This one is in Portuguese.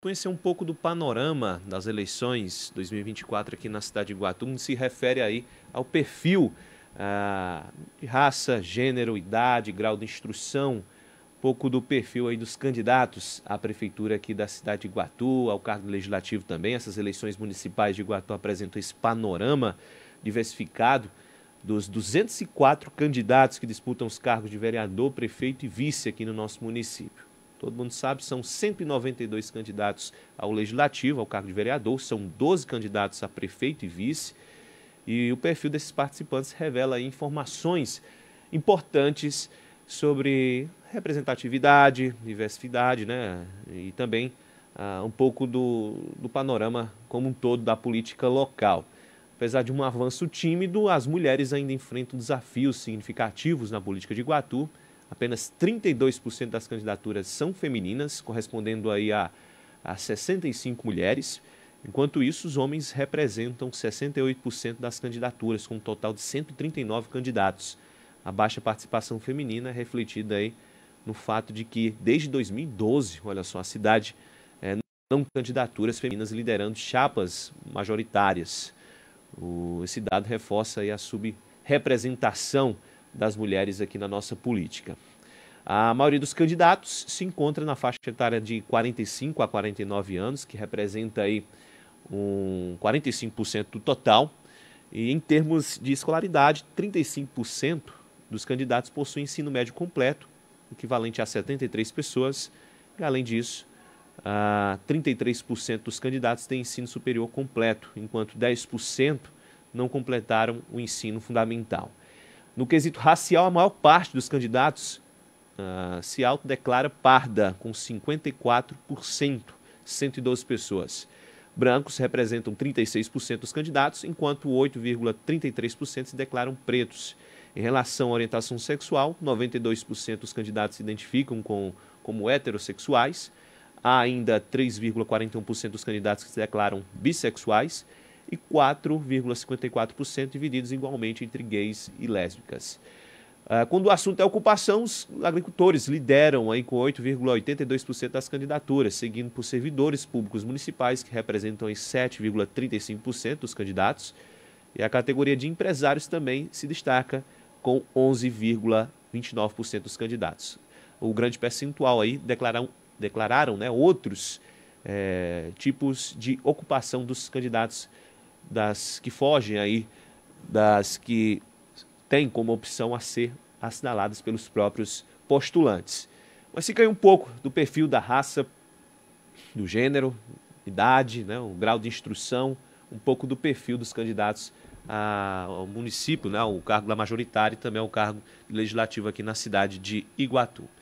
conhecer um pouco do panorama das eleições 2024 aqui na cidade de Guatum, se refere aí ao perfil ah, de raça, gênero, idade, grau de instrução, um pouco do perfil aí dos candidatos à prefeitura aqui da cidade de Guatu, ao cargo legislativo também. Essas eleições municipais de Guatu apresentam esse panorama diversificado dos 204 candidatos que disputam os cargos de vereador, prefeito e vice aqui no nosso município todo mundo sabe, são 192 candidatos ao legislativo, ao cargo de vereador, são 12 candidatos a prefeito e vice. E o perfil desses participantes revela informações importantes sobre representatividade, diversidade, né? E também ah, um pouco do, do panorama como um todo da política local. Apesar de um avanço tímido, as mulheres ainda enfrentam desafios significativos na política de Iguatu apenas 32% das candidaturas são femininas, correspondendo aí a, a 65 mulheres. Enquanto isso, os homens representam 68% das candidaturas, com um total de 139 candidatos. A baixa participação feminina é refletida aí no fato de que, desde 2012, olha só, a cidade é, não candidaturas femininas liderando chapas majoritárias. O, esse dado reforça aí a subrepresentação das mulheres aqui na nossa política. A maioria dos candidatos se encontra na faixa etária de 45 a 49 anos, que representa aí um 45% do total. E em termos de escolaridade, 35% dos candidatos possuem ensino médio completo, equivalente a 73 pessoas. E além disso, 33% dos candidatos têm ensino superior completo, enquanto 10% não completaram o ensino fundamental. No quesito racial, a maior parte dos candidatos uh, se autodeclara parda, com 54%, 112 pessoas. Brancos representam 36% dos candidatos, enquanto 8,33% se declaram pretos. Em relação à orientação sexual, 92% dos candidatos se identificam com, como heterossexuais. Há ainda 3,41% dos candidatos que se declaram bissexuais e 4,54% divididos igualmente entre gays e lésbicas. Ah, quando o assunto é ocupação, os agricultores lideram aí com 8,82% das candidaturas, seguindo por servidores públicos municipais, que representam 7,35% dos candidatos. E a categoria de empresários também se destaca com 11,29% dos candidatos. O grande percentual aí declararam, declararam né, outros é, tipos de ocupação dos candidatos das que fogem aí, das que têm como opção a ser assinaladas pelos próprios postulantes. Mas se aí um pouco do perfil da raça, do gênero, idade, né, o grau de instrução, um pouco do perfil dos candidatos a, ao município, né, o cargo da majoritária e também ao cargo legislativo aqui na cidade de Iguatu.